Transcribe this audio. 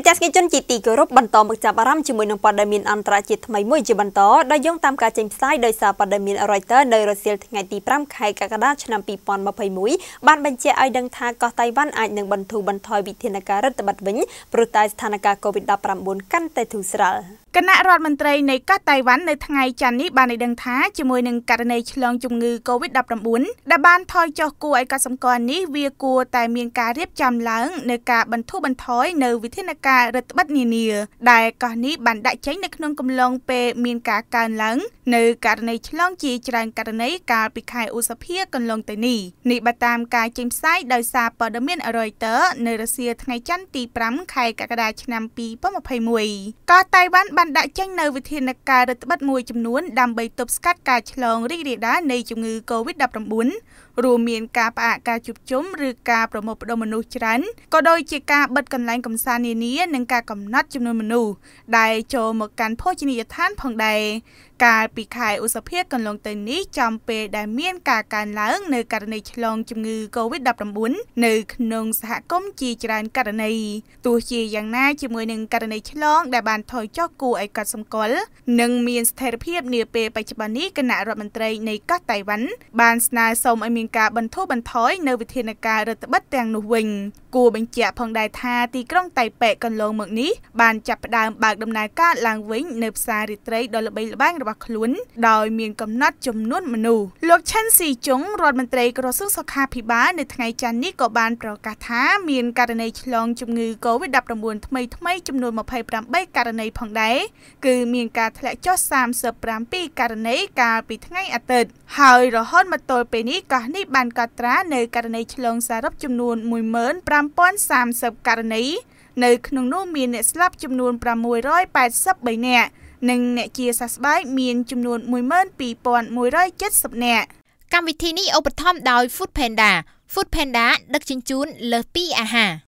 រិយទេសនិកជនជាទីគោរពបន្តមកចាប់អារម្មណ៍ជាមួយនឹងព័ត៌មានអន្តរជាតិថ្មីមួយជាបន្តដោយយោងតាមការចេញផ្សាយដោយសារព័ត៌មាន Reuters នៅរសៀលថ្ងៃទី5ខែកក្កដាឆ្នាំ2021បានបញ្ជាក់ឲ្យដឹងថាកោះតៃវ៉ាន់អាចនឹងបន្ធូរបន្ថយវិធានការរដ្ឋបတ်វិញព្រោះតែស្ថានភាព COVID-19 កាន់តែធូរស្រាលគណៈរដ្ឋមន្ត្រីនៃកោះតៃវ៉ាន់នៅថ្ងៃច័ន្ទនេះបានឲ្យដឹងថាជាមួយនឹងករណីឆ្លងជំងឺ Covid-19 ដែលបានថយចុះគួរឲ្យកត់សម្គាល់នេះវាគួរតែមានការរៀបចំឡើងនៅការបន្ធូរបន្ថយនៅវិធានការរដ្ឋបတ်នានា ដែលកោះនេះបានដាក់ចេញនៅក្នុងកំឡុងពេលមានការកើនឡើងនៅករណីឆ្លងជាច្រើនករណីកាលពីខែឧសភាកន្លងទៅនេះនេះបើតាមការចេញផ្សាយដោយសារព័ត៌មាន Reuters នៅរសៀលថ្ងៃច័ន្ទទី5ខែកក្កដាឆ្នាំ2021កោះតៃវ៉ាន់បានបានដាក់ចេញនូវវិធានការរដ្ឋបတ်មួយចំនួនដើម្បីទប់ស្កាត់ការឆ្លងរីករាលដាលនៃជំងឺ Covid-19 រួមមានការផ្អាកការជួបជុំឬការប្រមូលផ្ដុំមនុស្សច្រើនក៏ដូចជាការបិទកន្លែងកំសាន្តនានានិងការកំណត់ចំនួនមនុស្សដែលចូលមកកាន់ភោជនីយដ្ឋានផងដែរកាលពីខែឧសភាកន្លងទៅនេះចំពេលដែលមាន ការកើនឡើងនៅករណីឆ្លងជំងឺ Covid-19 នៅក្នុងសហគមន៍ជាច្រើនករណីទោះជាយ៉ាងណាជាមួយនឹងករណីឆ្លងដែលបានថយចុះគួរឲ្យកត់សម្គាល់ និងមានស្ថិរភាព នាពេលបច្ចុប្បន្ននេះគណៈរដ្ឋមន្ត្រីនៃកោះតៃវ៉ាន់បានស្នើសុំឲ្យមានការបន្ធូរបន្ថយនៅវិធានការរដ្ឋបិទទាំងនោះវិញគួរបញ្ជាក់ផងដែរថាទីក្រុងតៃប៉េកន្លងមកនេះបានចាប់ផ្ដើមបើកដំណើរការឡើងវិញ នៅផ្សាររាត្រីដ៏ល្បីល្បាញរបស់ខ្លួនដោយមានកំណត់ចំនួនមនុស្សលោកឆាន់ស៊ីជុងរដ្ឋមន្ត្រីក្រសួងសុខាភិបាលនៅថ្ងៃច័ន្ទនេះក៏បានប្រកាសថាមានករណីឆ្លងជំងឺ Covid-19 ថ្មីថ្មីចំនួន28ករណីផងដែរគឺមានការធ្លាក់ចុះ37ករណីកាលពីថ្ងៃអាទិត្យហើយរហូតមកទល់ពេលនេះកោះនេះនេះបានកត់ត្រានៅករណីឆ្លងសរុបចំនួន15030ករណីនៅក្នុងនោះមានអ្នកស្លាប់ចំនួន683នាក់និង អ្នកជាសះស្បើយមានចំនួន12170នាក់កម្មវិធីនេះឧបត្ថម្ភដោយ Food Panda Food Panda ដឹកជញ្ជូនលើសពីអាហារ